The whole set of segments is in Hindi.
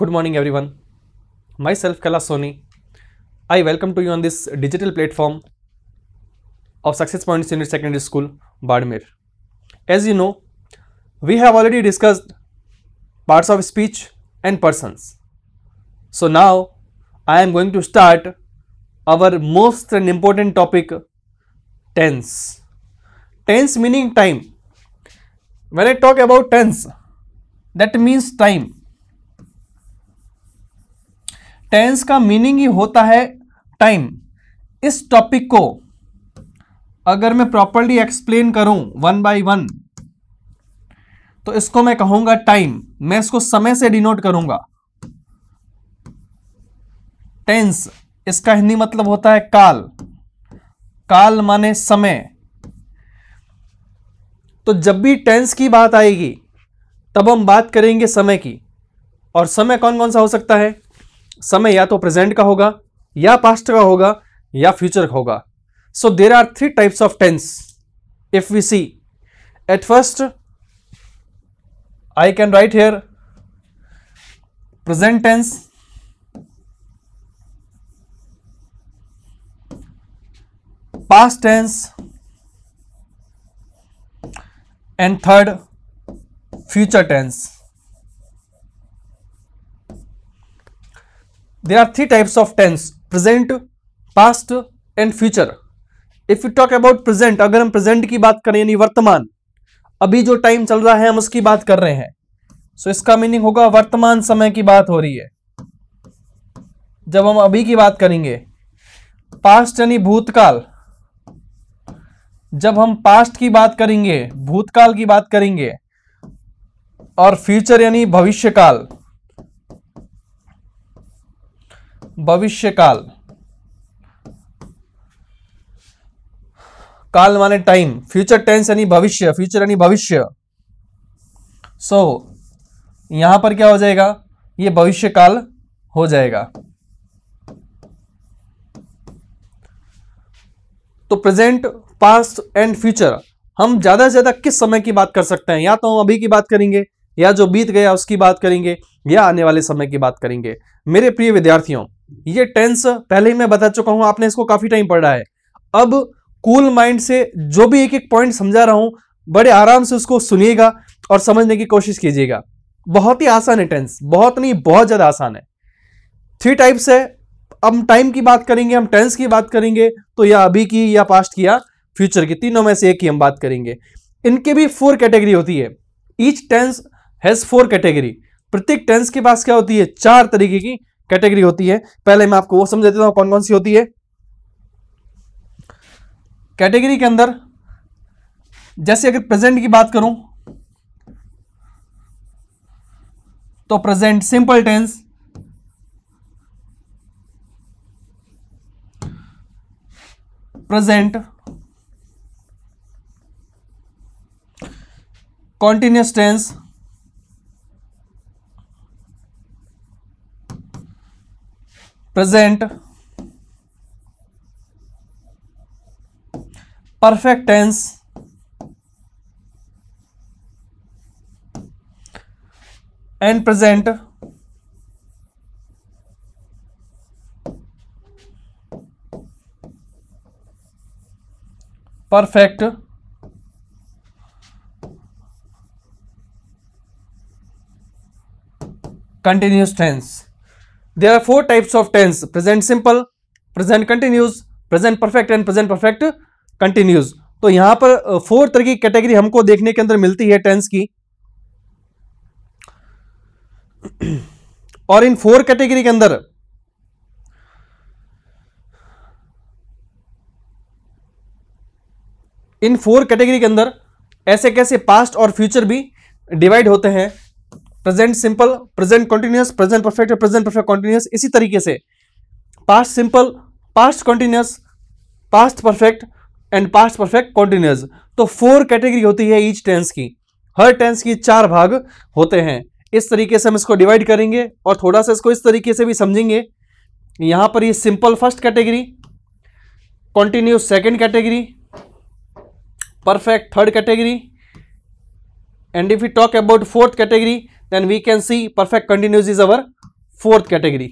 Good morning everyone. Myself Kala Soni. I welcome to you on this digital platform of Success Point Senior Secondary School, Badmer. As you know, we have already discussed parts of speech and persons. So now I am going to start our most and important topic tense. Tense meaning time. When I talk about tense, that means time tense का मीनिंग ही होता है टाइम इस टॉपिक को अगर मैं प्रॉपरली एक्सप्लेन करूं वन बाय वन तो इसको मैं कहूंगा टाइम मैं इसको समय से डिनोट करूंगा टेंस इसका हिंदी मतलब होता है काल काल माने समय तो जब भी टेंस की बात आएगी तब हम बात करेंगे समय की और समय कौन कौन सा हो सकता है समय या तो प्रेजेंट का होगा या पास्ट का होगा या फ्यूचर का होगा so there are three types of tense if we see at first I can write here present tense past tense and third future tense there are three types of tense present past and future if you talk about present अगर हम present की बात करें यानी वर्तमान अभी जो टाइम चल रहा है हम उसकी बात कर रहे हैं सो so, इसका मीनिंग होगा वर्तमान समय की बात हो रही है जब हम अभी की बात करेंगे पास्ट यानी भूतकाल जब हम पास्ट की बात करेंगे भूतकाल की बात करेंगे और फ्यूचर यानी भविष्यकाल भविष्यकाल काल माने टाइम फ्यूचर टेंस यानी भविष्य फ्यूचर यानी भविष्य सो so, यहां पर क्या हो जाएगा ये भविष्य काल हो जाएगा तो प्रेजेंट पास्ट एंड फ्यूचर हम ज्यादा से ज्यादा किस समय की बात कर सकते हैं या तो हम अभी की बात करेंगे या जो बीत गया उसकी बात करेंगे या आने वाले समय की बात करेंगे मेरे प्रिय विद्यार्थियों ये टेंस पहले ही मैं बता चुका हूं आपने इसको काफी टाइम पढ़ा है अब कूल cool माइंड से जो भी एक एक पॉइंट समझा रहा हूं बड़े आराम से उसको सुनिएगा और समझने की कोशिश कीजिएगा बहुत ही आसान है टेंस बहुत नहीं बहुत ज़्यादा आसान है थ्री टाइप्स है हम टाइम की बात करेंगे हम टेंस की बात करेंगे तो या अभी की या पास्ट की या फ्यूचर की तीनों में से एक ही हम बात करेंगे इनके भी फोर कैटेगरी होती है each tense has four category प्रत्येक टेंस के पास क्या होती है चार तरीके की कैटेगरी होती है पहले मैं आपको वो समझ देता हूं कौन कौन सी होती है कैटेगरी के अंदर जैसे अगर प्रेजेंट की बात करूं तो present simple tense present continuous tense present perfect tense and present perfect continuous tense there are four types of tense present simple present continuous present perfect and present perfect continuous तो यहां पर फोर तरह की कैटेगरी हमको देखने के अंदर मिलती है टेंस की और इन फोर कैटेगरी के अंदर इन फोर कैटेगरी के अंदर ऐसे कैसे पास्ट और फ्यूचर भी डिवाइड होते हैं present simple present continuous present perfect present perfect continuous इसी तरीके से past simple past continuous past perfect and past perfect continuous तो फोर कैटेगरी होती है ईच टेंस की हर टेंस की चार भाग होते हैं इस तरीके से हम इसको डिवाइड करेंगे और थोड़ा सा इसको इस तरीके से भी समझेंगे यहां पर ये simple first category continuous second category perfect third category and if you talk about fourth category then we can see perfect continuous is our fourth category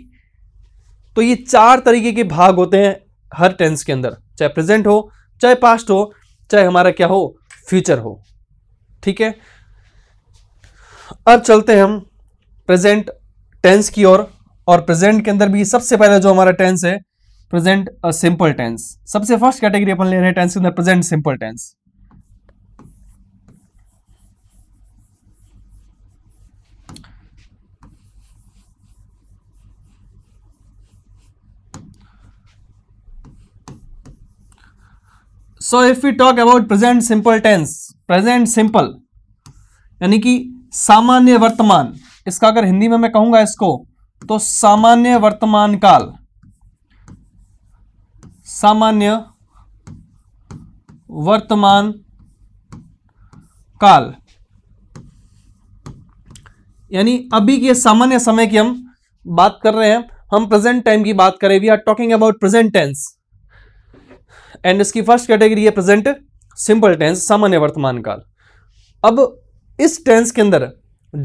तो ये चार तरीके के भाग होते हैं हर टेंस के अंदर चाहे प्रेजेंट हो चाहे पास्ट हो चाहे हमारा क्या हो फ्यूचर हो ठीक है अब चलते हैं हम प्रेजेंट टेंस की ओर और, और प्रेजेंट के अंदर भी सबसे पहले जो हमारा टेंस है प्रेजेंट सिंपल टेंस सबसे फर्स्ट कैटेगरी अपन ले रहे हैं टेंस के अंदर present simple tense so if you talk about present simple tense present simple यानी कि सामान्य वर्तमान इसका अगर हिंदी में मैं कहूंगा इसको तो सामान्य वर्तमान काल सामान्य वर्तमान काल यानी अभी के सामान्य समय की हम बात कर रहे हैं हम प्रेजेंट टाइम की बात करें we are talking about present tense and इसकी फर्स्ट कैटेगरी है प्रेजेंट सिंपल टेंस सामान्य वर्तमान काल अब इस टेंस के अंदर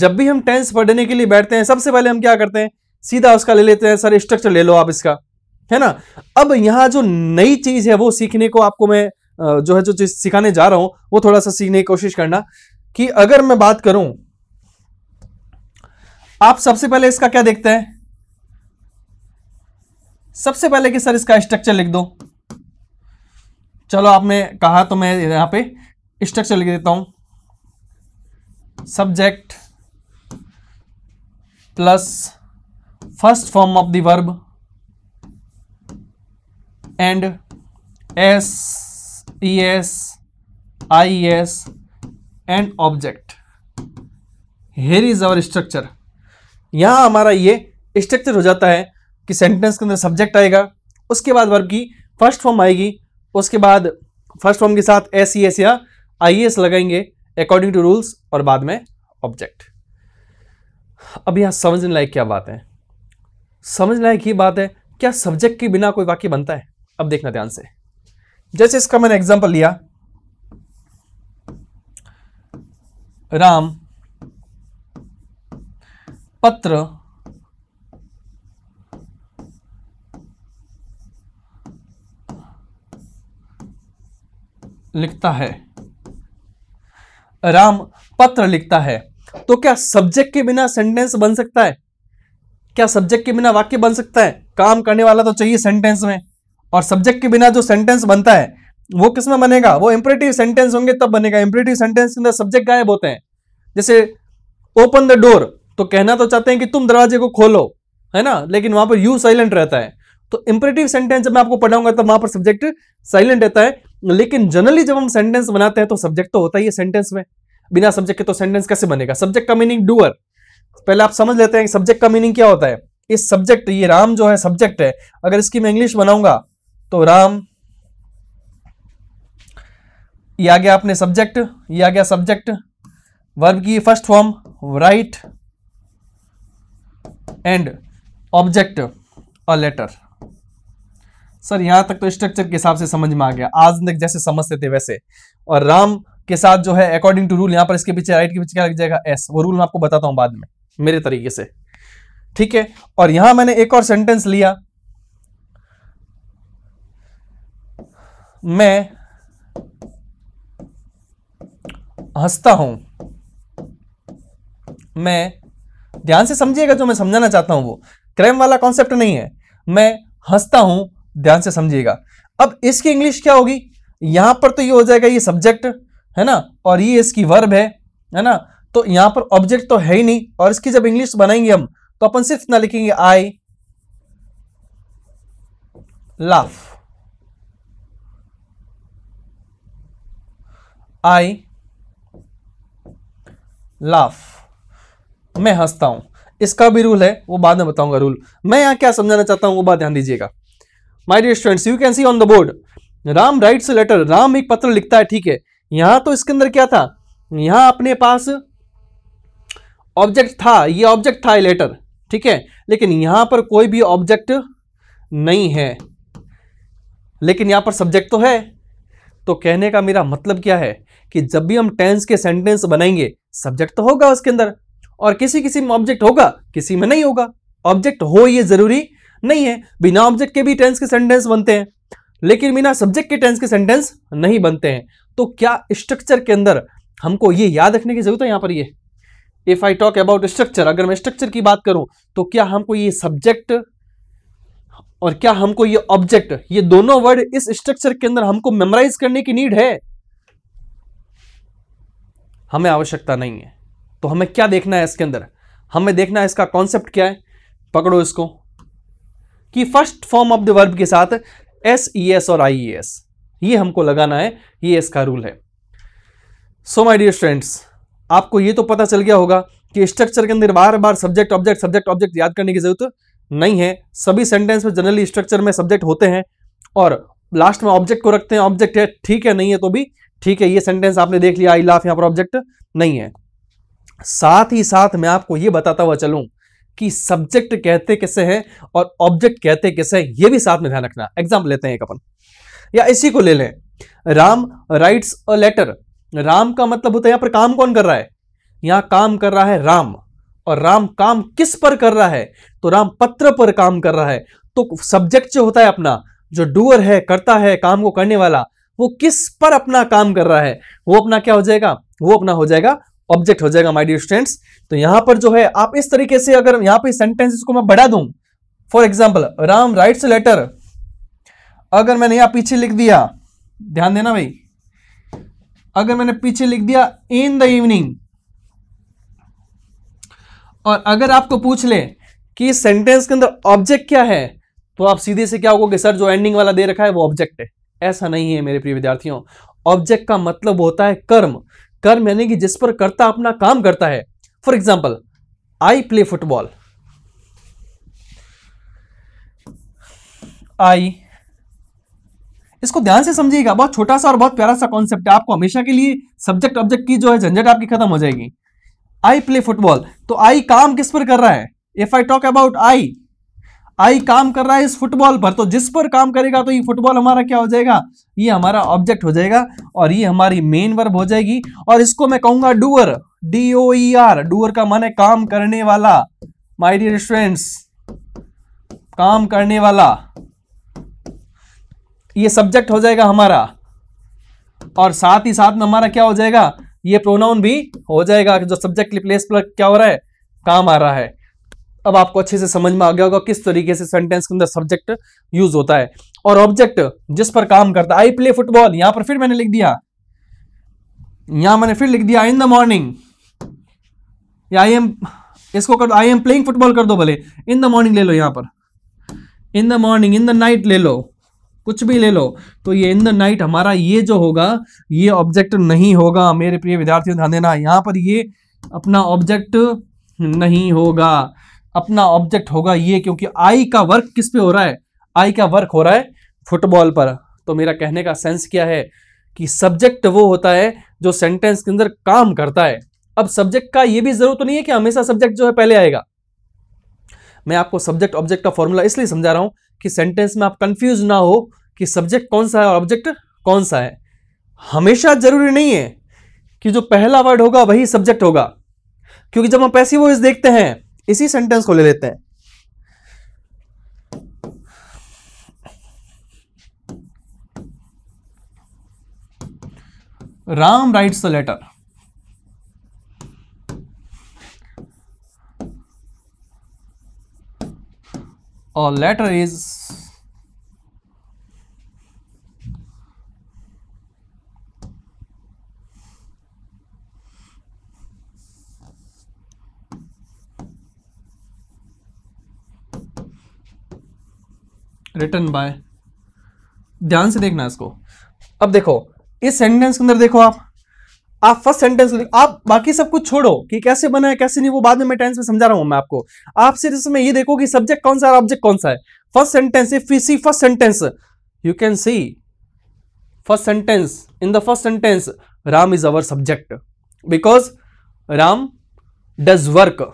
जब भी हम टेंस पढ़ने के लिए बैठते हैं सबसे पहले हम क्या करते हैं सीधा उसका ले लेते हैं सर स्ट्रक्चर ले लो आप इसका है ना अब यहां जो नई चीज़ है वो सीखने को आपको मैं जो है जो चीज़ सिखाने जा रहा हूं वो थोड़ा सा सीखने की कोशिश करना कि अगर मैं बात करूं आप सबसे पहले इसका क्या देखते हैं सबसे पहले कि सर इसका स्ट्रक्चर लिख दो चलो आपने कहा तो मैं यहाँ पे स्ट्रक्चर लिख देता हूँ subject plus first form of the verb and S E S I S and object here is our structure यहाँ हमारा ये स्ट्रक्चर हो जाता है कि सेंटेंस के अंदर सब्जेक्ट आएगा उसके बाद वर्ब की फर्स्ट फॉर्म आएगी उसके बाद फर्स्ट फॉर्म के साथ एस ई एस या आई एस e, लगाएंगे अकॉर्डिंग टू रूल्स और बाद में ऑब्जेक्ट अब यहां समझने लायक क्या बात है समझ लायक ये बात है क्या सब्जेक्ट के बिना कोई वाक्य बनता है अब देखना ध्यान से जैसे इसका मैंने एग्जाम्पल लिया राम पत्र लिखता है राम पत्र लिखता है तो क्या सब्जेक्ट के बिना सेंटेंस बन सकता है क्या सब्जेक्ट के बिना वाक्य बन सकता है काम करने वाला तो चाहिए सेंटेंस में और सब्जेक्ट के बिना जो सेंटेंस बनता है वो किस में बनेगा वो इंपरेटिव सेंटेंस होंगे तब बनेगा इंपरेटिव सेंटेंस के अंदर सब्जेक्ट गायब होते हैं जैसे ओपन द डोर तो कहना तो चाहते हैं कि तुम दरवाजे को खोलो है ना लेकिन वहां पर यू साइलेंट रहता है तो इंपरेटिव सेंटेंस जब मैं आपको पढ़ाऊंगा तब वहां पर सब्जेक्ट साइलेंट रहता है लेकिन जनरली जब हम सेंटेंस बनाते हैं तो सब्जेक्ट तो होता ही है सेंटेंस में बिना सब्जेक्ट के तो सेंटेंस कैसे बनेगा सब्जेक्ट का मीनिंग डूअर पहले आप समझ लेते हैं सब्जेक्ट का मीनिंग क्या होता है इस सब्जेक्ट ये राम जो है सब्जेक्ट है अगर इसकी मैं इंग्लिश बनाऊंगा तो राम ये आ गया आपने सब्जेक्ट ये आ गया सब्जेक्ट वर्ब की first form right and object और लेटर सर यहाँ तक तो स्ट्रक्चर के हिसाब से समझ में आ गया आज तक जैसे समझते थे वैसे और राम के साथ जो है अकॉर्डिंग टू रूल यहाँ पर इसके पीछे राइट के पीछे क्या लग जाएगा एस वो रूल मैं आपको बताता हूँ बाद में मेरे तरीके से ठीक है और यहां मैंने एक और सेंटेंस लिया मैं हंसता हूं मैं ध्यान से समझिएगा जो मैं समझाना चाहता हूं वो क्रेम वाला कॉन्सेप्ट नहीं है मैं हंसता हूं ध्यान से समझिएगा अब इसकी इंग्लिश क्या होगी यहां पर तो ये हो जाएगा ये सब्जेक्ट है ना और ये इसकी वर्ब है है ना तो यहां पर ऑब्जेक्ट तो है ही नहीं और इसकी जब इंग्लिश बनाएंगे हम तो अपन सिर्फ ना लिखेंगे आई लाफ आई लाफ मैं हंसता हूं इसका भी रूल है वो बाद में बताऊंगा रूल मैं यहां क्या समझाना चाहता हूं वो बात ध्यान दीजिएगा my dear students you can see on the board Ram writes letter Ram एक पत्र लिखता है ठीक है यहां तो इसके अंदर क्या था यहां अपने पास ऑब्जेक्ट था ये ऑब्जेक्ट था लेटर ठीक है लेकिन यहां पर कोई भी ऑब्जेक्ट नहीं है लेकिन यहां पर सब्जेक्ट तो है तो कहने का मेरा मतलब क्या है कि जब भी हम टेंस के सेंटेंस बनाएंगे सब्जेक्ट तो होगा उसके अंदर और किसी किसी में ऑब्जेक्ट होगा किसी में नहीं होगा ऑब्जेक्ट हो ये जरूरी नहीं है बिना ऑब्जेक्ट के भी टेंस के सेंटेंस बनते हैं लेकिन बिना सब्जेक्ट के टेंस के सेंटेंस नहीं बनते हैं तो क्या स्ट्रक्चर के अंदर हमको ये याद रखने की जरूरत है यहाँ पर ये if I talk about structure अगर मैं स्ट्रक्चर की बात करूं तो क्या हमको ये सब्जेक्ट और क्या हमको ये ऑब्जेक्ट ये दोनों वर्ड इस स्ट्रक्चर के अंदर हमको मेमोराइज करने की नीड है हमें आवश्यकता नहीं है तो हमें क्या देखना है इसके अंदर हमें देखना है इसका कॉन्सेप्ट क्या है पकड़ो इसको कि first form of the verb के साथ एस ई एस और आई ई एस ये हमको लगाना है ये इसका रूल है सो माय डियर स्टूडेंट्स आपको ये तो पता चल गया होगा कि स्ट्रक्चर के अंदर बार बार सब्जेक्ट ऑब्जेक्ट सब्जेक्ट ऑब्जेक्ट याद करने की जरूरत नहीं है सभी सेंटेंस में जनरली स्ट्रक्चर में सब्जेक्ट होते हैं और लास्ट में ऑब्जेक्ट को रखते हैं ऑब्जेक्ट है ठीक है नहीं है तो भी ठीक है ये सेंटेंस आपने देख लिया आई लाफ यहाँ पर ऑब्जेक्ट नहीं है साथ ही साथ मैं आपको ये बताता हुआ चलूँ कि सब्जेक्ट कहते कैसे हैं और ऑब्जेक्ट कहते कैसे हैं ये भी साथ में ध्यान रखना एग्जाम्पल लेते हैं एक अपन या इसी को ले लें Ram writes a letter Ram का मतलब होता है यहां पर काम कौन कर रहा है यहां काम कर रहा है राम और राम काम किस पर कर रहा है तो राम पत्र पर काम कर रहा है तो सब्जेक्ट जो होता है अपना जो डूअर है करता है काम को करने वाला वो किस पर अपना काम कर रहा है वो अपना क्या हो जाएगा वो अपना हो जाएगा ऑब्जेक्ट हो जाएगा माय डियर स्टूडेंट्स तो यहां पर जो है आप इस तरीके से अगर यहां पे सेंटेंसेस को मैं बढ़ा दूं for example Ram writes letter अगर मैंने यहां पीछे लिख दिया ध्यान देना भाई अगर मैंने पीछे लिख दिया इन द इवनिंग और अगर आपको पूछ ले कि सेंटेंस के अंदर ऑब्जेक्ट क्या है तो आप सीधे से क्या होगा सर जो एंडिंग वाला दे रखा है वो ऑब्जेक्ट है ऐसा नहीं है मेरे प्रिय विद्यार्थियों ऑब्जेक्ट का मतलब होता है कर्म कर्म यानी कि जिस पर कर्ता अपना काम करता है for example I play football I इसको ध्यान से समझिएगा बहुत छोटा सा और बहुत प्यारा सा कॉन्सेप्ट है आपको हमेशा के लिए सब्जेक्ट ऑब्जेक्ट की जो है झंझट आपकी खत्म हो जाएगी आई प्ले फुटबॉल तो आई काम किस पर कर रहा है if I talk about I I काम कर रहा है इस फुटबॉल पर तो जिस पर काम करेगा तो ये फुटबॉल हमारा क्या हो जाएगा ये हमारा ऑब्जेक्ट हो जाएगा और ये हमारी मेन वर्ब हो जाएगी और इसको मैं कहूंगा doer D O R doer का मन काम करने वाला माय डियर स्टूडेंट्स काम करने वाला ये सब्जेक्ट हो जाएगा हमारा और साथ ही साथ में हमारा क्या हो जाएगा ये प्रोनाउन भी हो जाएगा जो सब्जेक्ट प्लेस पर क्या हो रहा है काम आ रहा है अब आपको अच्छे से समझ में आ गया होगा किस तरीके से सेंटेंस के अंदर सब्जेक्ट यूज होता है और ऑब्जेक्ट जिस पर काम करता है आई प्ले फुटबॉल यहां पर फिर मैंने लिख दिया यहां मैंने फिर लिख दिया in the morning I am इसको कर आई एम प्लेइंग फुटबॉल कर दो भले इन द मॉर्निंग ले लो यहां पर in the morning in the night ले लो कुछ भी ले लो तो ये इन द नाइट हमारा ये जो होगा ये ऑब्जेक्ट नहीं होगा मेरे प्रिय विद्यार्थियों ध्यान देना यहां पर ये अपना ऑब्जेक्ट नहीं होगा अपना ऑब्जेक्ट होगा ये क्योंकि आई का वर्क किस पे हो रहा है आई का वर्क हो रहा है फुटबॉल पर तो मेरा कहने का सेंस क्या है कि सब्जेक्ट वो होता है जो सेंटेंस के अंदर काम करता है अब सब्जेक्ट का ये भी जरूरत तो नहीं है कि हमेशा सब्जेक्ट जो है पहले आएगा मैं आपको सब्जेक्ट ऑब्जेक्ट का फॉर्मूला इसलिए समझा रहा हूं कि सेंटेंस में आप कंफ्यूज ना हो कि सब्जेक्ट कौन सा है और ऑब्जेक्ट कौन सा है हमेशा जरूरी नहीं है कि जो पहला वर्ड होगा वही सब्जेक्ट होगा क्योंकि जब हम पैसिव वो देखते हैं इसी सेंटेंस को ले लेते हैं राम राइट्स द लेटर और लेटर इज रिटर्न बाय ध्यान से देखना इसको अब देखो इस सेंटेंस के अंदर देखो आप आप फर्स्ट सेंटेंस आप बाकी सब कुछ छोड़ो कि कैसे बना है कैसे नहीं वो बाद में मैं टेंस में समझा रहा हूं मैं आपको आप सिर्फ इसमें ये देखो कि सब्जेक्ट कौन सा है ऑब्जेक्ट कौन सा है first sentence if you see first sentence you can see first sentence in the first sentence Ram is our subject because Ram does work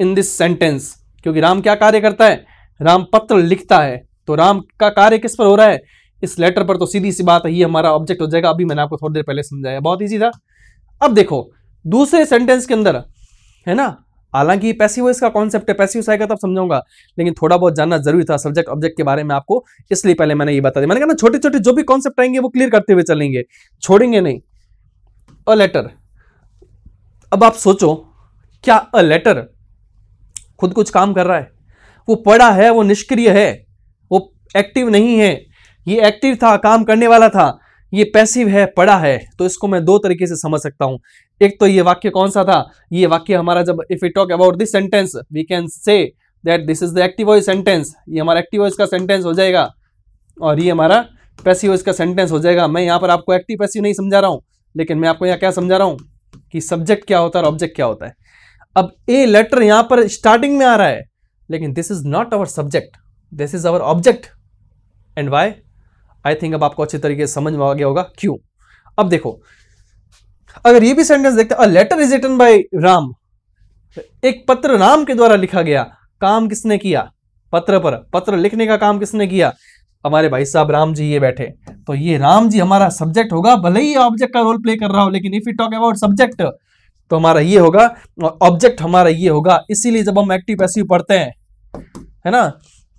in this sentence क्योंकि राम क्या कार्य करता है राम पत्र लिखता है तो राम का कार्य किस पर हो रहा है इस लेटर पर तो सीधी सी बात है ये हमारा ऑब्जेक्ट हो जाएगा अभी मैंने आपको थोड़ी देर पहले समझाया बहुत ईजी था अब देखो दूसरे सेंटेंस के अंदर है ना हालांकि पैसिव इसका कॉन्सेप्ट है पैसिव आएगा तब समझाऊंगा लेकिन थोड़ा बहुत जानना जरूरी था सब्जेक्ट ऑब्जेक्ट के बारे में आपको इसलिए पहले मैंने ये बता दिया मैंने कहा ना छोटे छोटे जो भी कॉन्सेप्ट आएंगे वो क्लियर करते हुए चलेंगे छोड़ेंगे नहीं अ लेटर अब आप सोचो क्या अ लेटर खुद कुछ काम कर रहा है वो पड़ा है वो निष्क्रिय है वो एक्टिव नहीं है ये एक्टिव था काम करने वाला था ये पैसिव है पड़ा है तो इसको मैं दो तरीके से समझ सकता हूँ एक तो ये वाक्य कौन सा था ये वाक्य हमारा जब if you talk about this sentence we can say that this is the active voice sentence ये हमारा एक्टिव वॉइस का सेंटेंस हो जाएगा और ये हमारा पैसिव वॉइस का सेंटेंस हो जाएगा मैं यहाँ पर आपको एक्टिव पैसिव नहीं समझा रहा हूँ लेकिन मैं आपको यहाँ क्या समझा रहा हूँ कि सब्जेक्ट क्या होता है और ऑब्जेक्ट क्या होता है अब ए लेटर यहाँ पर स्टार्टिंग में आ रहा है लेकिन this is not our subject this is our object and why I think अब आपको अच्छे तरीके से समझ में आ गया होगा क्यों अब देखो अगर ये भी सेंटेंस देखते हैं letter is written by Ram एक पत्र राम के द्वारा लिखा गया काम किसने किया पत्र पर पत्र लिखने का काम किसने किया हमारे भाई साहब राम जी ये बैठे तो ये राम जी हमारा सब्जेक्ट होगा भले ही ऑब्जेक्ट का रोल प्ले कर रहा हो लेकिन if you talk about subject तो हमारा ये होगा ऑब्जेक्ट हमारा ये होगा इसीलिए जब हम एक्टिव पैसिव पढ़ते हैं है ना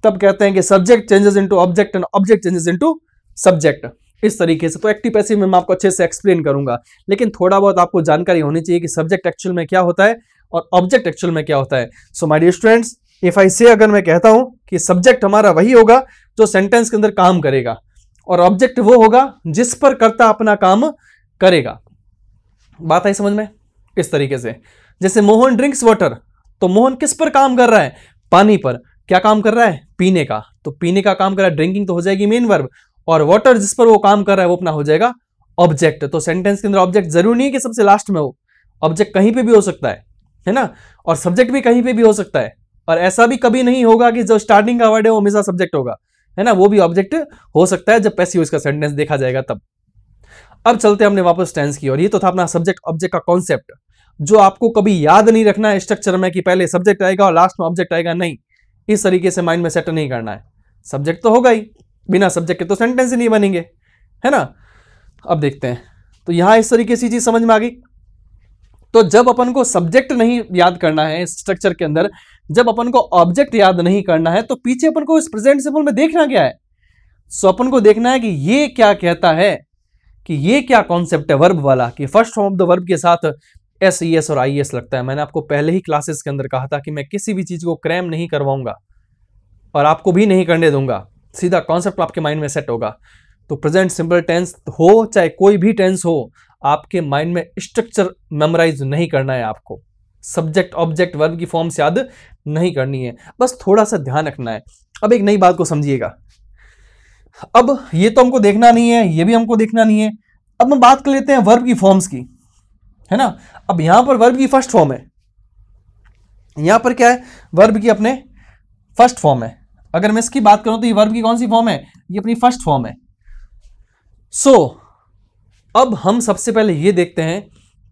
तब कहते हैं कि subject changes into object and object changes into subject इस तरीके से तो एक्टिव पैसिव में मैं आपको अच्छे से एक्सप्लेन करूंगा लेकिन थोड़ा बहुत आपको जानकारी होनी चाहिए कि सब्जेक्ट एक्चुअल में क्या होता है और ऑब्जेक्ट एक्चुअल में क्या होता है so my dear students if I say अगर मैं कहता हूं कि सब्जेक्ट हमारा वही होगा जो सेंटेंस के अंदर काम करेगा और ऑब्जेक्ट वो होगा जिस पर कर्ता अपना काम करेगा बात आई समझ में इस तरीके से जैसे मोहन ड्रिंक्स वाटर तो मोहन किस पर काम कर रहा है पानी पर क्या काम कर रहा है पीने का तो पीने का काम कर रहा है ड्रिंकिंग तो हो जाएगी मेन वर्ब और वाटर जिस पर वो काम कर रहा है वो अपना हो जाएगा ऑब्जेक्ट तो सेंटेंस के अंदर ऑब्जेक्ट जरूरी नहीं है कि सबसे लास्ट में हो ऑब्जेक्ट कहीं पे भी हो सकता है है ना और सब्जेक्ट भी कहीं पे भी हो सकता है और ऐसा भी कभी नहीं होगा कि जो स्टार्टिंग का वर्ड है वो हमेशा सब्जेक्ट होगा है ना वो भी ऑब्जेक्ट हो सकता है जब पैसिव इसका सेंटेंस देखा जाएगा तब अब चलते हैं हमने वापस टेंस की और ये तो था अपना सब्जेक्ट ऑब्जेक्ट का कॉन्सेप्ट जो आपको कभी याद नहीं रखना है स्ट्रक्चर में कि पहले सब्जेक्ट आएगा और लास्ट में ऑब्जेक्ट आएगा नहीं इस तरीके से माइंड में सेट नहीं करना है सब्जेक्ट तो होगा ही बिना सब्जेक्ट के तो सेंटेंस ही नहीं बनेंगे है ना अब देखते हैं तो यहां इस तरीके से चीज़ समझ में आ गई तो जब अपन को सब्जेक्ट नहीं याद करना है स्ट्रक्चर के अंदर जब अपन को ऑब्जेक्ट याद नहीं करना है तो पीछे अपन को इस प्रेजेंट सिंपल में देखना क्या है सो अपन को देखना है कि ये क्या कहता है कि ये क्या कॉन्सेप्ट है वर्ब वाला कि first form of the verb के साथ एस ई एस और आई एस e लगता है मैंने आपको पहले ही क्लासेस के अंदर कहा था कि मैं किसी भी चीज़ को क्रैम नहीं करवाऊंगा और आपको भी नहीं करने दूंगा सीधा कॉन्सेप्ट आपके माइंड में सेट होगा तो प्रेजेंट सिंपल टेंस हो चाहे कोई भी टेंस हो आपके माइंड में स्ट्रक्चर मेमोराइज नहीं करना है आपको सब्जेक्ट ऑब्जेक्ट वर्ब की फॉर्म्स याद नहीं करनी है बस थोड़ा सा ध्यान रखना है अब एक नई बात को समझिएगा अब ये तो हमको देखना नहीं है ये भी हमको देखना नहीं है अब हम बात कर लेते हैं वर्ब की फॉर्म्स की है ना अब यहां पर वर्ब की फर्स्ट फॉर्म है यहां पर क्या है वर्ब की अपने फर्स्ट फॉर्म है अगर मैं इसकी बात करूं तो ये वर्ब की कौन सी फॉर्म है ये अपनी फर्स्ट फॉर्म है सो so, अब हम सबसे पहले ये देखते हैं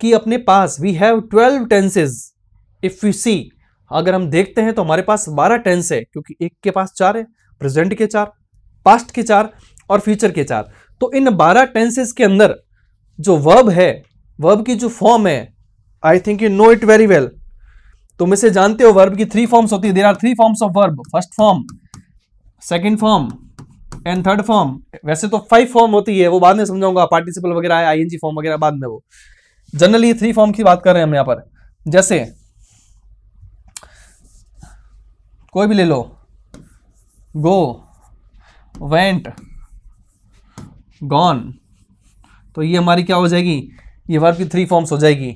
कि अपने पास we have twelve tenses if you see अगर हम देखते हैं तो हमारे पास बारह टेंस है क्योंकि एक के पास चार है प्रेजेंट के चार पास्ट के चार और फ्यूचर के चार तो इन बारह टेंसेज के अंदर जो वर्ब है वर्ब की जो फॉर्म है I think you know it very well तुम इसे जानते हो वर्ब की थ्री फॉर्म्स होती है there are three forms of verb first form second form and third form वैसे तो फाइव फॉर्म होती है वो बाद में समझाऊंगा पार्टिसिपल वगैरह है आईएनजी फॉर्म वगैरह बाद में वो जनरली थ्री फॉर्म की बात कर रहे हैं हम यहाँ पर जैसे कोई भी ले लो गो वेंट गॉन तो ये हमारी क्या हो जाएगी ये वर्ब की थ्री फॉर्म्स हो जाएगी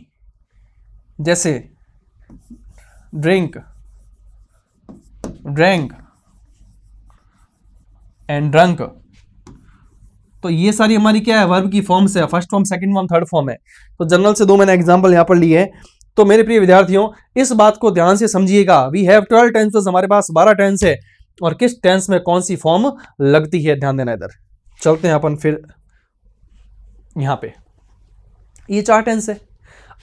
जैसे ड्रिंक ड्रैंक एंड ड्रंक तो ये सारी हमारी क्या है वर्ब की फॉर्म्स है first form second form third form है तो जनरल से दो मैंने एग्जांपल यहां पर लिए है तो मेरे प्रिय विद्यार्थियों इस बात को ध्यान से समझिएगा वी हैव ट्वेल्व टेंस हमारे पास बारह टेंस है और किस टेंस में कौन सी फॉर्म लगती है ध्यान देना इधर चलते हैं अपन फिर यहां पर ये चार टेंस है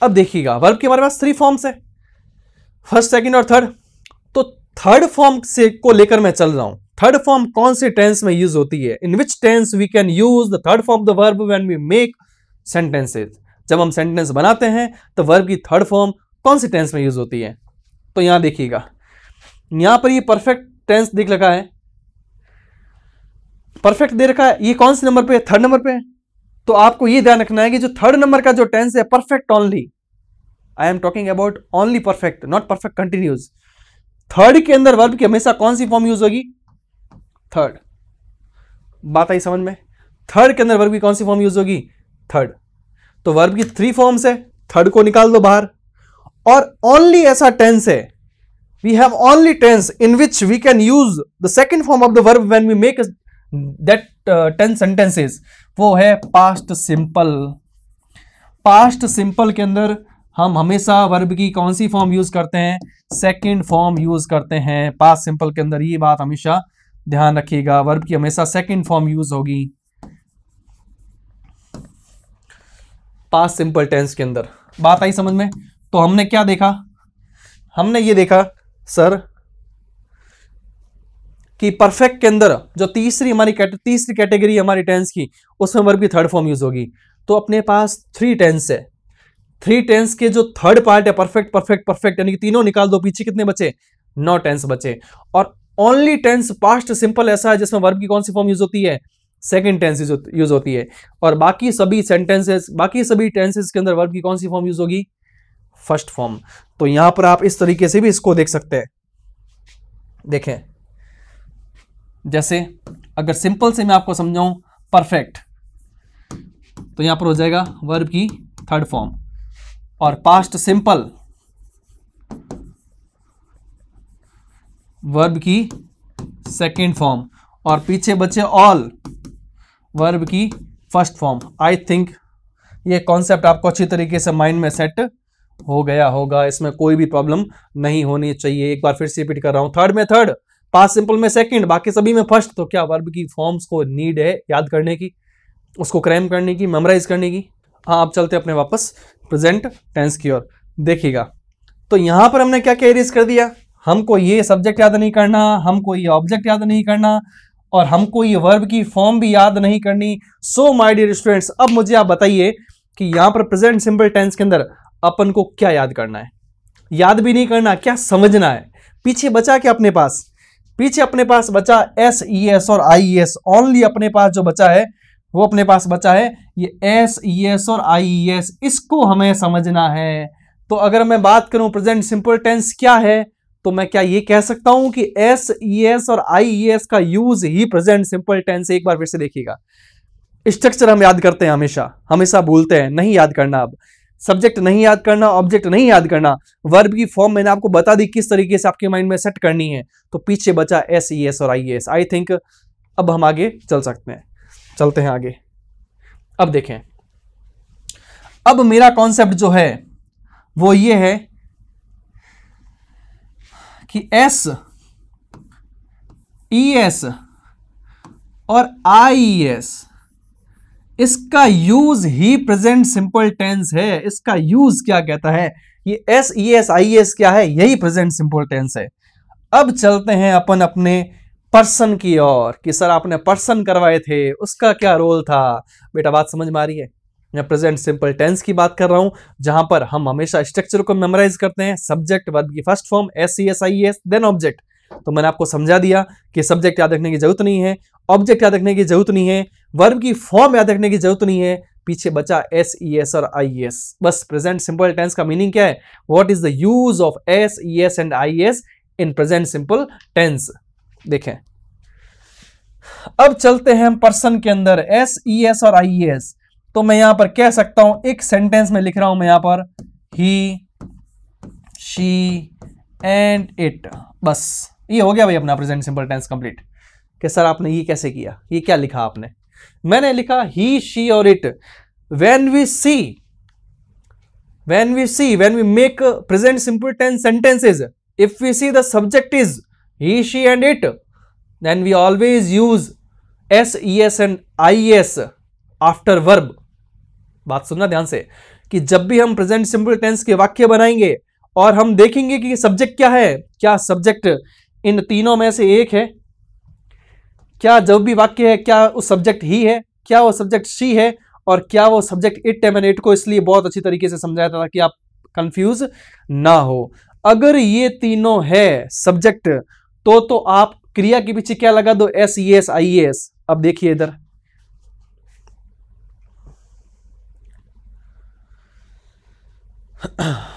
अब देखिएगा वर्ब के हमारे पास थ्री फॉर्म्स है फर्स्ट सेकेंड और थर्ड तो थर्ड फॉर्म से को लेकर मैं चल रहा हूं थर्ड फॉर्म कौन से टेंस में यूज होती है in which tense we can use the third form the verb when we make sentences जब हम सेंटेंस बनाते हैं तो वर्ब की थर्ड फॉर्म कौन से टेंस में यूज होती है तो यहां देखिएगा यहां पर ये परफेक्ट टेंस देख रखा है परफेक्ट दे रखा है ये कौन से नंबर पे है थर्ड नंबर पे है तो आपको यह ध्यान रखना है कि जो थर्ड नंबर का जो टेंस है perfect only I am talking about only perfect not perfect continuous third के अंदर वर्ब की हमेशा कौन सी फॉर्म यूज होगी थर्ड बात आई समझ में थर्ड के अंदर वर्ब की कौन सी फॉर्म यूज होगी थर्ड तो वर्ब की थ्री फॉर्म्स है थर्ड को निकाल दो बाहर और ओनली ऐसा टेंस है we have only tense in which we can use the second form of the verb when we make that tense sentences वो है पास्ट सिंपल पास्ट सिंपल के अंदर हम हमेशा वर्ब की कौन सी फॉर्म यूज करते हैं सेकंड फॉर्म यूज करते हैं पास्ट सिंपल के अंदर ये बात हमेशा ध्यान रखिएगा वर्ब की हमेशा सेकंड फॉर्म यूज होगी पास्ट सिंपल टेंस के अंदर बात आई समझ में तो हमने क्या देखा हमने ये देखा सर कि परफेक्ट के अंदर जो तीसरी हमारी तीसरी कैटेगरी हमारी टेंस की उसमें वर्ब की थर्ड फॉर्म यूज होगी तो अपने पास थ्री टेंस है थ्री टेंस के जो थर्ड पार्ट है परफेक्ट परफेक्ट परफेक्ट यानी कि तीनों निकाल दो पीछे कितने बचे नौ टेंस बचे और ओनली टेंस पास्ट सिंपल ऐसा है जिसमें वर्ब की कौन सी फॉर्म यूज होती है सेकेंड टेंस यूज होती है और बाकी सभी सेंटेंसेस बाकी सभी टेंसेस के अंदर वर्ब की कौन सी फॉर्म यूज होगी फर्स्ट फॉर्म तो यहां पर आप इस तरीके से भी इसको देख सकते हैं देखें जैसे अगर सिंपल से मैं आपको समझाऊं परफेक्ट तो यहां पर हो जाएगा वर्ब की थर्ड फॉर्म और पास्ट सिंपल वर्ब की सेकेंड फॉर्म और पीछे बचे ऑल वर्ब की फर्स्ट फॉर्म आई थिंक ये कॉन्सेप्ट आपको अच्छी तरीके से माइंड में सेट हो गया होगा इसमें कोई भी प्रॉब्लम नहीं होनी चाहिए एक बार फिर से रिपीट कर रहा हूं थर्ड में थर्ड पास सिंपल में सेकंड बाकी सभी में फर्स्ट तो क्या वर्ब की फॉर्म्स को नीड है याद करने की उसको क्रैम करने की मेमोराइज करने की हाँ आप चलते अपने वापस प्रेजेंट टेंस की ओर देखिएगा तो यहाँ पर हमने क्या क्या इरेज कर दिया हमको ये सब्जेक्ट याद नहीं करना हमको ये ऑब्जेक्ट याद नहीं करना और हमको ये वर्ब की फॉर्म भी याद नहीं करनी सो माई डियर स्टूडेंट्स अब मुझे आप बताइए कि यहाँ पर प्रेजेंट सिंपल टेंस के अंदर अपन को क्या याद करना है याद भी नहीं करना क्या समझना है पीछे बचा क्या अपने पास पीछे अपने पास बचा एस ई एस और आई एस ओनली अपने पास जो बचा है वो अपने पास बचा है ये एस ई एस और आई एस e इसको हमें समझना है तो अगर मैं बात करूं प्रेजेंट सिंपल टेंस क्या है तो मैं क्या ये कह सकता हूं कि एस ई एस और आई ई एस का यूज ही प्रेजेंट सिंपल टेंस एक बार फिर से देखिएगा स्ट्रक्चर हम याद करते हैं हमेशा हमेशा भूलते हैं नहीं याद करना अब सब्जेक्ट नहीं याद करना ऑब्जेक्ट नहीं याद करना वर्ब की फॉर्म मैंने आपको बता दी किस तरीके से आपके माइंड में सेट करनी है तो पीछे बचा एस ई एस और आई एस आई थिंक अब हम आगे चल सकते हैं चलते हैं आगे अब देखें अब मेरा कॉन्सेप्ट जो है वो ये है कि एस ई एस और आई एस e इसका यूज ही प्रेजेंट सिंपल टेंस है इसका यूज क्या कहता है ये S E S I S क्या है यही प्रेजेंट सिंपल टेंस है अब चलते हैं अपन अपने पर्सन की ओर कि सर आपने पर्सन करवाए थे उसका क्या रोल था बेटा बात समझ में आ रही है मैं प्रेजेंट सिंपल टेंस की बात कर रहा हूं जहां पर हम हमेशा स्ट्रक्चर को मेमोराइज करते हैं सब्जेक्ट वर्ग की first form S C S I S then object तो मैंने आपको समझा दिया कि सब्जेक्ट याद रखने की जरूरत नहीं है ऑब्जेक्ट याद रखने की जरूरत नहीं है वर्ब की फॉर्म याद रखने की जरूरत नहीं है पीछे बचा एस ई एस और आई एस बस प्रेजेंट सिंपल टेंस का मीनिंग क्या है what is the use of S E S and I S in present simple tense देखें अब चलते हैं हम पर्सन के अंदर एस ई एस और आई एस तो मैं यहां पर कह सकता हूं एक सेंटेंस में लिख रहा हूं मैं यहां पर ही शी एंड इट बस ये हो गया भाई अपना प्रेजेंट सिंपल टेंस कंप्लीट कि सर आपने ये कैसे किया ये क्या लिखा आपने मैंने लिखा ही शी और it when we see when we see when we make present simple tense sentences if we see the subject is he she and it then we always use S E S and I S after verb बात सुनना ध्यान से कि जब भी हम प्रेजेंट सिंपल टेंस के वाक्य बनाएंगे और हम देखेंगे कि सब्जेक्ट क्या है क्या सब्जेक्ट इन तीनों में से एक है क्या जब भी वाक्य है क्या वो सब्जेक्ट ही है क्या वो सब्जेक्ट सी है और क्या वो सब्जेक्ट इट है एंड इट को इसलिए बहुत अच्छी तरीके से समझाया था ताकि आप कंफ्यूज ना हो अगर ये तीनों है सब्जेक्ट तो तो आप क्रिया के पीछे क्या लगा दो S E S I S अब देखिए इधर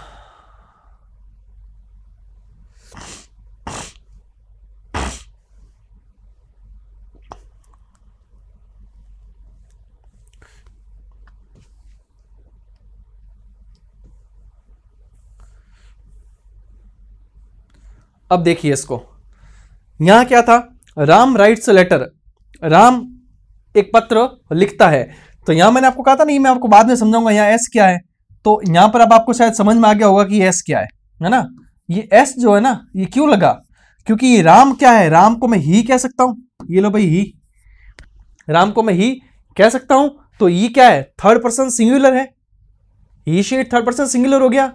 अब देखिए इसको यहां क्या था राम राइट्स लेटर राम एक पत्र लिखता है तो यहां मैंने आपको कहा था नहीं मैं आपको बाद में समझाऊंगा यहां एस क्या है तो यहां पर अब आपको शायद समझ में आ गया होगा कि एस क्या है है ना ये एस जो है ना ये क्यों लगा क्योंकि ये राम क्या है राम को मैं ही कह सकता हूं ये लो भाई ही राम को मैं ही कह सकता हूं तो ये क्या है थर्ड पर्सन सिंगुलर है he she third person singular हो गया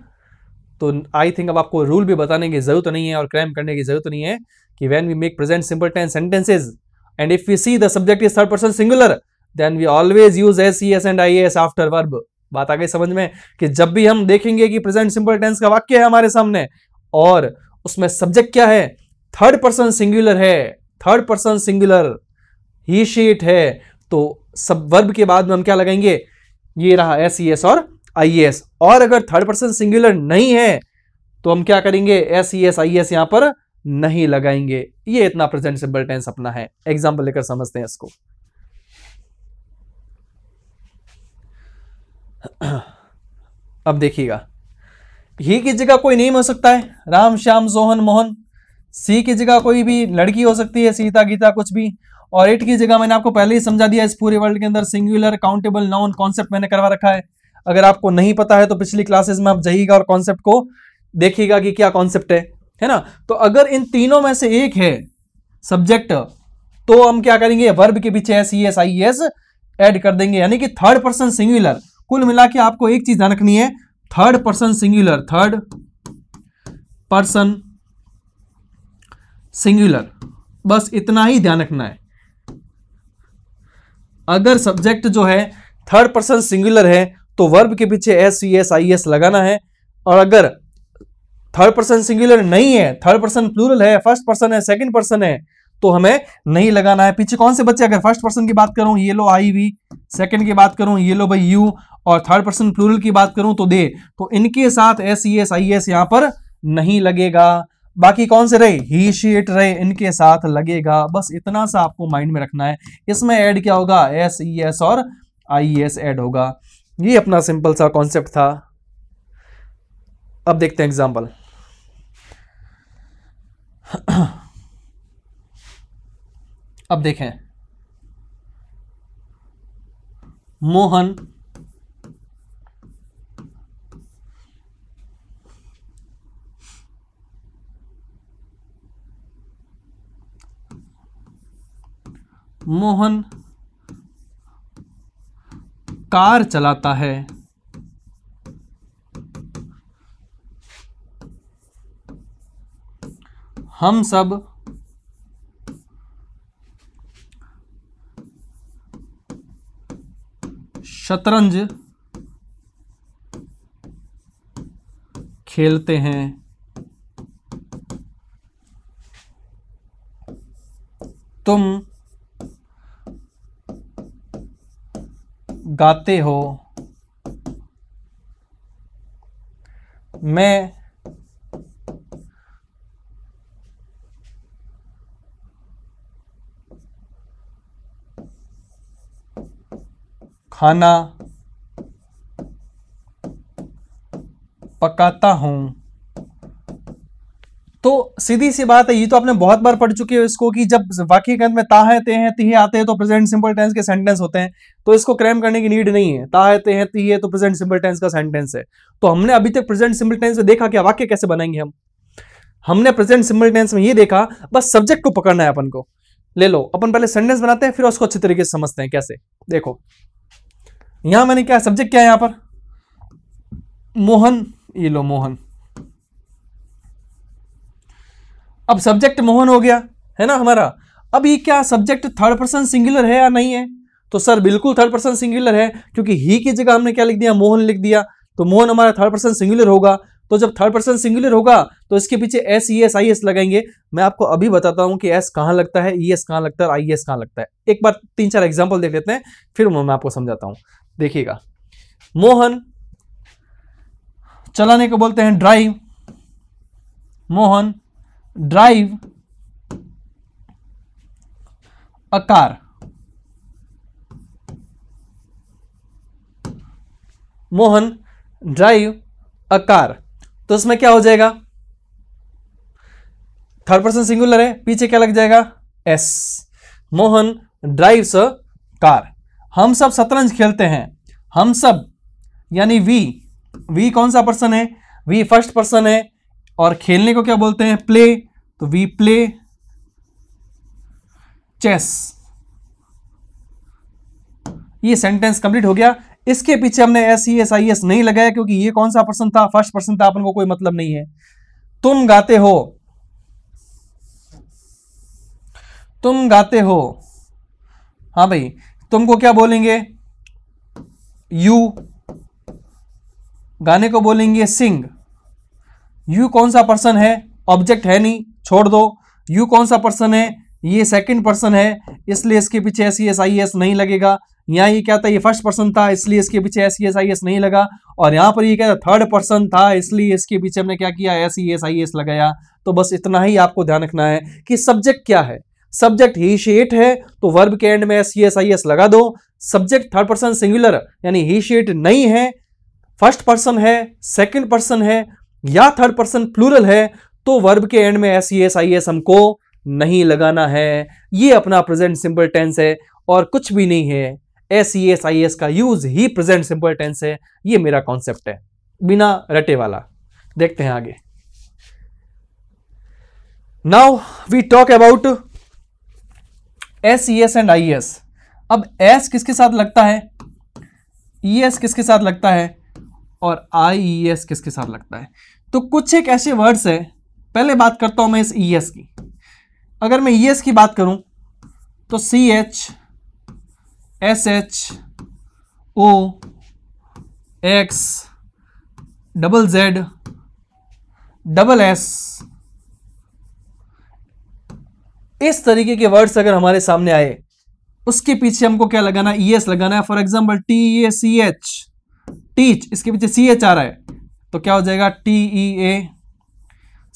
तो आई थिंक अब आपको रूल भी बताने की ज़रूरत नहीं है और क्रैम करने की ज़रूरत नहीं है कि when we make present simple tense sentences and if you see the subject is third person singular then we always use S C S and I S after verb बात आ गई समझ में कि जब भी हम देखेंगे कि प्रेजेंट सिंपल टेंस का वाक्य है हमारे सामने और उसमें सब्जेक्ट क्या है थर्ड पर्सन सिंगुलर है third person singular he she है तो सब वर्ब के बाद में हम क्या लगाएंगे ये रहा एस ई एस और आईएएस e और अगर थर्ड पर्सन सिंगुलर नहीं है तो हम क्या करेंगे S E S I S यहां पर नहीं लगाएंगे ये इतना प्रेजेंट सिंपल टेंस अपना है एग्जाम्पल लेकर समझते हैं इसको अब देखिएगा ही की जगह कोई नेम हो सकता है राम श्याम सोहन मोहन सी की जगह कोई भी लड़की हो सकती है सीता गीता कुछ भी और इट की जगह मैंने आपको पहले ही समझा दिया इस पूरे वर्ल्ड के अंदर सिंगुलर काउंटेबल नाउन कॉन्सेप्ट मैंने करवा रखा है अगर आपको नहीं पता है तो पिछली क्लासेस में आप जाइएगा और कॉन्सेप्ट को देखिएगा कि क्या कॉन्सेप्ट है है ना तो अगर इन तीनों में से एक है सब्जेक्ट तो हम क्या करेंगे वर्ब के पीछे S E S I S add कर देंगे यानी कि थर्ड पर्सन सिंगुलर कुल मिला के आपको एक चीज ध्यान रखनी है third person singular third person singular बस इतना ही ध्यान रखना है अगर सब्जेक्ट जो है थर्ड पर्सन सिंगुलर है तो वर्ब के पीछे S C S I S लगाना है और अगर थर्ड पर्सन सिंगुलर नहीं है थर्ड पर्सन प्लूरल है फर्स्ट पर्सन है सेकंड पर्सन है तो हमें नहीं लगाना है पीछे कौन से बच्चे अगर फर्स्ट पर्सन की बात करूं ये लो आई वी सेकंड की बात करूं ये लो भाई यू और थर्ड पर्सन प्लूरल की बात करूं तो दे तो इनके साथ S E S I S यहां पर नहीं लगेगा बाकी कौन से रहे ही शीट रहे इनके साथ लगेगा बस इतना सा आपको माइंड में रखना है इसमें ऐड क्या होगा एस ई एस और आई एस एड होगा ये अपना सिंपल सा कॉन्सेप्ट था अब देखते हैं एग्जाम्पल अब देखें मोहन मोहन कार चलाता है हम सब शतरंज खेलते हैं तुम गाते हो मैं खाना पकाता हूँ तो सीधी सी बात है ये तो आपने बहुत बार पढ़ चुके हो इसको कि जब वाक्य के अंत में ता है ते हैं है, आते हैं तो प्रेजेंट सिंपल टेंस के सेंटेंस होते हैं तो इसको क्रैम करने की नीड नहीं है ता है ते हैं है तो प्रेजेंट सिंपल टेंस का सेंटेंस है तो हमने अभी तक प्रेजेंट सिंपल टेंस में देखा क्या वाक्य कैसे बनाएंगे हम हमने प्रेजेंट सिंपल टेंस में ये देखा बस सब्जेक्ट को पकड़ना है अपन को ले लो अपन पहले सेंटेंस बनाते हैं फिर उसको अच्छे तरीके से समझते हैं कैसे देखो यहां मैंने क्या सब्जेक्ट क्या है यहां पर मोहन ये लो मोहन अब सब्जेक्ट मोहन हो गया है ना हमारा अब ये क्या सब्जेक्ट थर्ड पर्सन सिंगुलर है या नहीं है तो सर बिल्कुल थर्ड पर्सन सिंगुलर है क्योंकि ही की जगह हमने क्या लिख दिया मोहन लिख दिया तो मोहन हमारा थर्ड पर्सन सिंगुलर होगा तो जब थर्ड पर्सन सिंगुलर होगा तो इसके पीछे S E S I S लगाएंगे मैं आपको अभी बताता हूं कि एस कहां लगता है ई e, एस कहां लगता है आई एस कहां लगता है एक बार तीन चार एग्जाम्पल देख लेते हैं फिर मैं आपको समझाता हूं देखिएगा मोहन चलाने को बोलते हैं drive Mohan drive a car Mohan drive a car तो इसमें क्या हो जाएगा थर्ड पर्सन सिंगुलर है पीछे क्या लग जाएगा S Mohan drives a car हम सब शतरंज खेलते हैं हम सब यानी वी वी कौन सा पर्सन है वी फर्स्ट पर्सन है और खेलने को क्या बोलते हैं प्ले तो वी प्ले चेस ये सेंटेंस कंप्लीट हो गया इसके पीछे हमने S E S I S नहीं लगाया क्योंकि ये कौन सा पर्सन था फर्स्ट पर्सन था अपन को कोई मतलब नहीं है तुम गाते हो तुम गाते हो हाँ भाई तुमको क्या बोलेंगे यू गाने को बोलेंगे सिंग यू कौन सा पर्सन है ऑब्जेक्ट है नहीं छोड़ दो यू कौन सा पर्सन है ये सेकंड पर्सन है इसलिए इसके पीछे एस एस आई एस नहीं लगेगा यहाँ ये क्या था ये फर्स्ट पर्सन था इसलिए इसके पीछे एस एस आई एस नहीं लगा और यहाँ पर ये क्या था थर्ड पर्सन था इसलिए इसके पीछे हमने क्या किया एस एस आई एस लगाया तो बस इतना ही आपको ध्यान रखना है कि सब्जेक्ट क्या है सब्जेक्ट ही शेट है तो वर्ब के एंड में एस एस आई एस लगा दो सब्जेक्ट थर्ड पर्सन सिंगुलर यानी ही शेट नहीं है फर्स्ट पर्सन है सेकंड पर्सन है या थर्ड पर्सन प्लूरल है तो वर्ब के एंड में S E S I S हमको नहीं लगाना है ये अपना प्रेजेंट सिंपल टेंस है और कुछ भी नहीं है S E S I S का यूज ही प्रेजेंट सिंपल टेंस है ये मेरा कॉन्सेप्ट है बिना रटे वाला देखते हैं आगे now we talk about S E S and I S अब एस किसके साथ लगता है ई e एस किसके साथ लगता है और आई ई एस किसके साथ लगता है तो कुछ एक ऐसे वर्ड्स है पहले बात करता हूं मैं इस ई e एस की अगर मैं ई e एस की बात करूं तो C H S H O X double Z double S इस तरीके के वर्ड्स अगर हमारे सामने आए उसके पीछे हमको क्या लगाना ई एस e लगाना है for example T A C H teach इसके पीछे सी एच आ रहा है तो क्या हो जाएगा T E A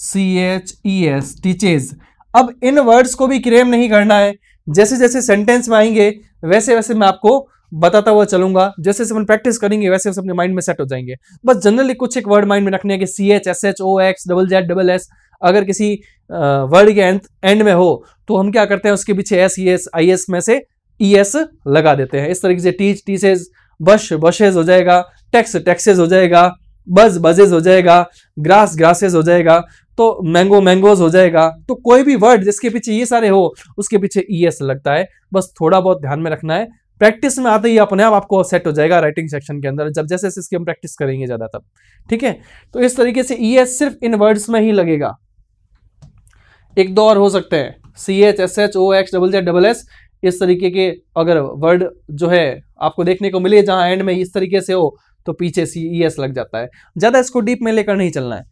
C H E S teaches अब इन वर्ड्स को भी क्रेम नहीं करना है जैसे जैसे सेंटेंस में आएंगे वैसे वैसे मैं आपको बताता हुआ चलूंगा जैसे जैसे अपन प्रैक्टिस करेंगे वैसे वैसे अपने माइंड में सेट हो जाएंगे बस जनरली कुछ एक वर्ड माइंड में रखने के C H S H O X double Z double S अगर किसी वर्ड के एंड एंड में हो तो हम क्या करते हैं उसके पीछे S E S I S में से ई e एस लगा देते हैं इस तरीके से टीच टीचेज बश बशेज हो जाएगा टैक्स टैक्सेस हो जाएगा बज बजेज हो जाएगा ग्रास ग्रासेस हो जाएगा तो मैंगो मैंगोज हो जाएगा तो कोई भी वर्ड जिसके पीछे ये सारे हो उसके पीछे ई e एस लगता है बस थोड़ा बहुत ध्यान में रखना है प्रैक्टिस में आते ही अपने आप आपको सेट हो जाएगा राइटिंग सेक्शन के अंदर जब जैसे जैसे इसकी हम प्रैक्टिस करेंगे ज़्यादा तब ठीक है तो इस तरीके से ई e एस सिर्फ इन वर्ड्स में ही लगेगा एक दो और हो सकते हैं C H S H O X double Z double S इस तरीके के अगर वर्ड जो है आपको देखने को मिले जहां एंड में इस तरीके से हो तो पीछे सी ई एस लग जाता है ज़्यादा इसको डीप में लेकर नहीं चलना है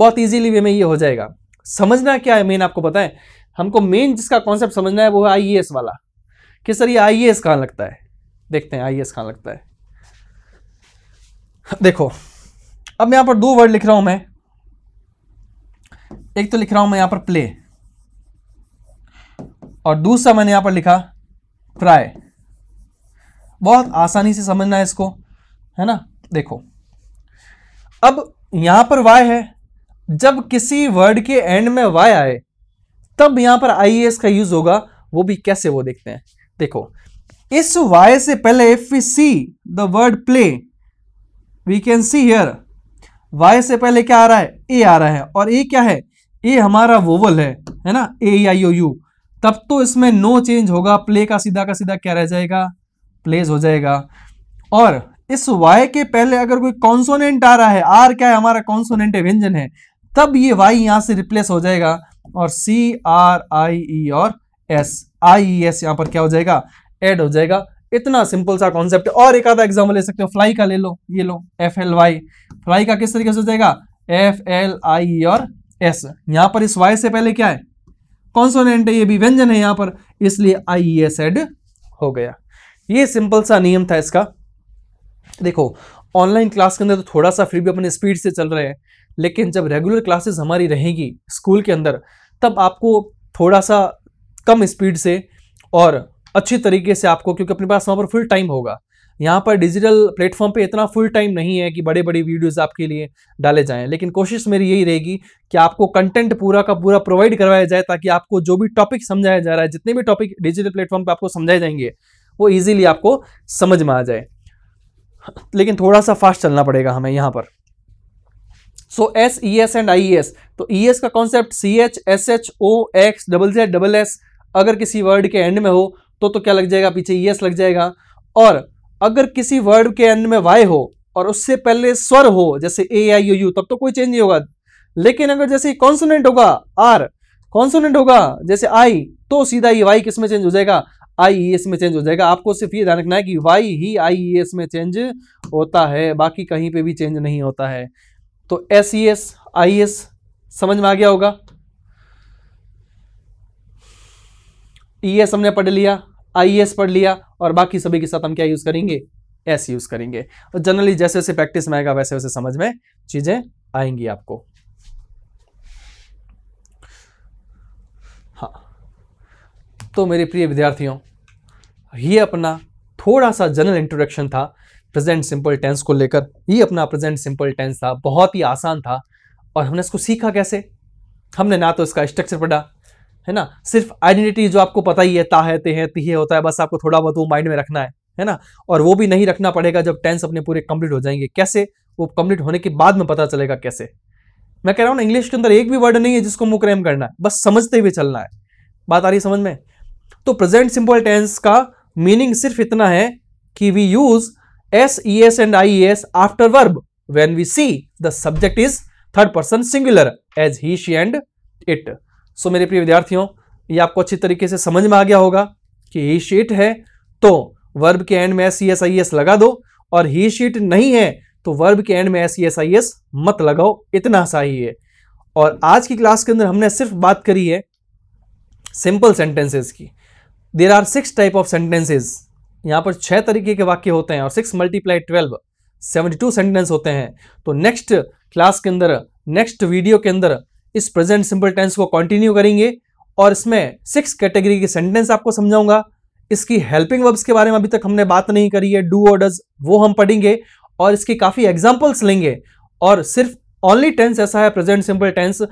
बहुत ईजिली वे में ये हो जाएगा समझना क्या है मेन आपको बताएं हमको मेन जिसका कॉन्सेप्ट समझना है वो है आई e वाला कि सर ये आई एस e कहाँ लगता है देखते हैं आई एस e कहाँ लगता है देखो अब मैं पर दो वर्ड लिख रहा हूं मैं एक तो लिख रहा हूं मैं यहां पर प्ले और दूसरा मैंने यहां पर लिखा प्राय बहुत आसानी से समझना है इसको है ना देखो अब यहां पर वाई है जब किसी वर्ड के एंड में वाई आए तब यहां पर आई का यूज होगा वो भी कैसे वो देखते हैं देखो इस वाई से पहले if we see the word play we can see here Y से पहले क्या आ रहा है ए आ रहा है और ए क्या है ए हमारा वोवल है है ना ए आई ओ यू तब तो इसमें नो चेंज होगा प्ले का सीधा का सीधा क्या रह जाएगा प्लेज हो जाएगा और इस वाई के पहले अगर कोई कॉन्सोनेंट आ रहा है आर क्या है हमारा कॉन्सोनेंट है व्यंजन है तब ये वाई यहां से रिप्लेस हो जाएगा और सी आर आई ई और एस आई ई एस यहां पर क्या हो जाएगा एड हो जाएगा इतना सिंपल सा कॉन्सेप्ट और एक आधा एग्जाम्पल ले सकते हो फ्लाई का ले लो ये लो एफ एल वाई फ्लाई का किस तरीके से हो जाएगा एफ एल आई ई और एस यहां पर इस वाई से पहले क्या है कॉन्सोनेंट है ये भी व्यंजन है यहां पर इसलिए आई ई एस एड हो गया ये सिंपल सा नियम था इसका देखो ऑनलाइन क्लास के अंदर तो थोड़ा सा फिर भी अपने स्पीड से चल रहे हैं लेकिन जब रेगुलर क्लासेस हमारी रहेगी स्कूल के अंदर तब आपको थोड़ा सा कम स्पीड से और अच्छी तरीके से आपको क्योंकि अपने पास वहाँ पर फुल टाइम होगा यहाँ पर डिजिटल प्लेटफॉर्म पे इतना फुल टाइम नहीं है कि बड़े बड़े वीडियोस आपके लिए डाले जाएं लेकिन कोशिश मेरी यही रहेगी कि आपको कंटेंट पूरा का पूरा प्रोवाइड करवाया जाए ताकि आपको जो भी टॉपिक समझाया जा रहा है जितने भी टॉपिक डिजिटल प्लेटफॉर्म पर आपको समझाए जाएंगे वो ईजिली आपको समझ में आ जाए लेकिन थोड़ा सा फास्ट चलना पड़ेगा हमें यहां पर so S E S and I S तो ई e, एस का concept C H S H O X double Z double S अगर किसी वर्ड के एंड में हो तो तो क्या लग जाएगा पीछे ई e, एस लग जाएगा और अगर किसी वर्ड के एंड में वाई हो और उससे पहले स्वर हो जैसे ए आई यू यू तब तो कोई चेंज नहीं होगा लेकिन अगर जैसे कॉन्सोनेंट होगा आर कॉन्सोनेंट होगा जैसे आई तो सीधा ये e, वाई किसमें चेंज हो जाएगा आईईएस e में चेंज हो जाएगा आपको सिर्फ ये ध्यान रखना है कि वाई ही आईईएस e में चेंज होता है बाकी कहीं पे भी चेंज नहीं होता है तो S E S I S समझ में आ गया होगा ई e एस हमने पढ़ लिया आई एस पढ़ लिया और बाकी सभी के साथ हम क्या यूज़ करेंगे एस यूज़ करेंगे और जनरली जैसे जैसे प्रैक्टिस में आएगा वैसे वैसे समझ में चीज़ें आएंगी आपको तो मेरे प्रिय विद्यार्थियों ये अपना थोड़ा सा जनरल इंट्रोडक्शन था प्रेजेंट सिंपल टेंस को लेकर ये अपना प्रेजेंट सिंपल टेंस था बहुत ही आसान था और हमने इसको सीखा कैसे हमने ना तो इसका स्ट्रक्चर पढ़ा है ना सिर्फ आइडेंटिटी जो आपको पता ही है ता है ते है तिहे होता है बस आपको थोड़ा बहुत वो माइंड में रखना है है ना और वो भी नहीं रखना पड़ेगा जब टेंस अपने पूरे कंप्लीट हो जाएंगे कैसे वो कंप्लीट होने के बाद में पता चलेगा कैसे मैं कह रहा हूँ ना इंग्लिश के अंदर एक भी वर्ड नहीं है जिसको मुँह क्रेम करना है बस समझते हुए चलना है बात आ रही समझ में तो प्रेजेंट सिंपल टेंस का मीनिंग सिर्फ इतना है कि we use S E S and I S after verb when we see the subject is third person singular as he she and it so मेरे प्रिय विद्यार्थियों ये आपको अच्छी तरीके से समझ में आ गया होगा कि ही शी इट है तो वर्ब के एंड में S E S I S लगा दो और ही शी इट नहीं है तो वर्ब के एंड में S E S I S मत लगाओ इतना सा ही है और आज की क्लास के अंदर हमने सिर्फ बात करी है सिंपल सेंटेंसेज की there are six type of sentences यहाँ पर छः तरीके के वाक्य होते हैं और six multiply twelve seventy two sentence होते हैं तो नेक्स्ट क्लास के अंदर नेक्स्ट वीडियो के अंदर इस प्रेजेंट सिंपल टेंस को कंटिन्यू करेंगे और इसमें सिक्स कैटेगरी के सेंटेंस आपको समझाऊंगा इसकी हेल्पिंग वर्ब्स के बारे में अभी तक हमने बात नहीं करी है डू और डज वो हम पढ़ेंगे और इसकी काफ़ी एग्जाम्पल्स लेंगे और सिर्फ ओनली टेंस ऐसा है प्रेजेंट सिंपल टेंस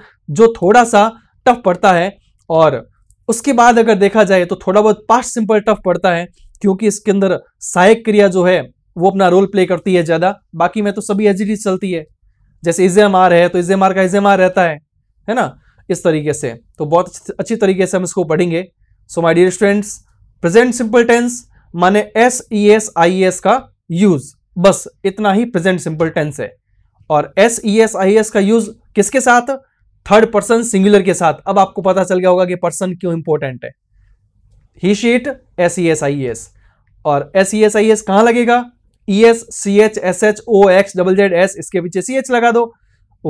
जो थोड़ा सा टफ पड़ता है और उसके बाद अगर देखा जाए तो थोड़ा बहुत पास्ट सिंपल टफ पड़ता है क्योंकि इसके अंदर सहायक क्रिया जो है वो अपना रोल प्ले करती है ज़्यादा बाकी में तो सभी एजिटी चलती है जैसे इजेम आर है तो इजेम आर का इजेम आर रहता है है ना इस तरीके से तो बहुत अच्छी तरीके से हम इसको पढ़ेंगे so my dear students present simple tense माने S E S I S का यूज बस इतना ही प्रेजेंट सिंपल टेंस है और S E S I S का यूज किसके साथ थर्ड पर्सन सिंगुलर के साथ अब आपको पता चल गया होगा कि पर्सन क्यों इंपॉर्टेंट है he she it S E S I S और S E S I S कहां लगेगा E S C H S H O X double Z S इसके पीछे सी एच लगा दो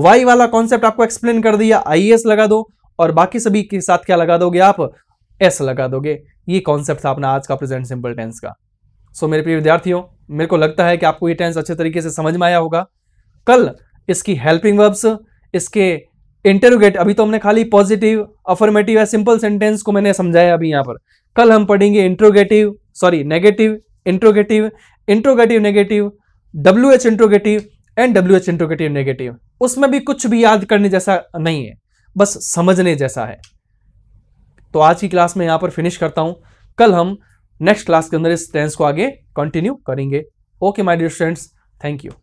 वाई वाला कॉन्सेप्ट आपको एक्सप्लेन कर दिया आई एस e, लगा दो और बाकी सभी के साथ क्या लगा दोगे आप एस लगा दोगे ये कॉन्सेप्ट था अपना आज का प्रेजेंट सिंपल टेंस का सो so, मेरे प्रिय विद्यार्थियों मेरे को लगता है कि आपको ये टेंस अच्छे तरीके से समझ में आया होगा कल इसकी हेल्पिंग वर्ब्स इसके इंटरोगेट अभी तो हमने खाली पॉजिटिव अफर्मेटिव या सिंपल सेंटेंस को मैंने समझाया अभी यहाँ पर कल हम पढ़ेंगे interrogative sorry negative interrogative interrogative negative W H interrogative and W H interrogative negative उसमें भी कुछ भी याद करने जैसा नहीं है बस समझने जैसा है तो आज की क्लास में यहाँ पर फिनिश करता हूँ कल हम नेक्स्ट क्लास के अंदर इस टेंस को आगे कंटिन्यू करेंगे okay my dear students thank you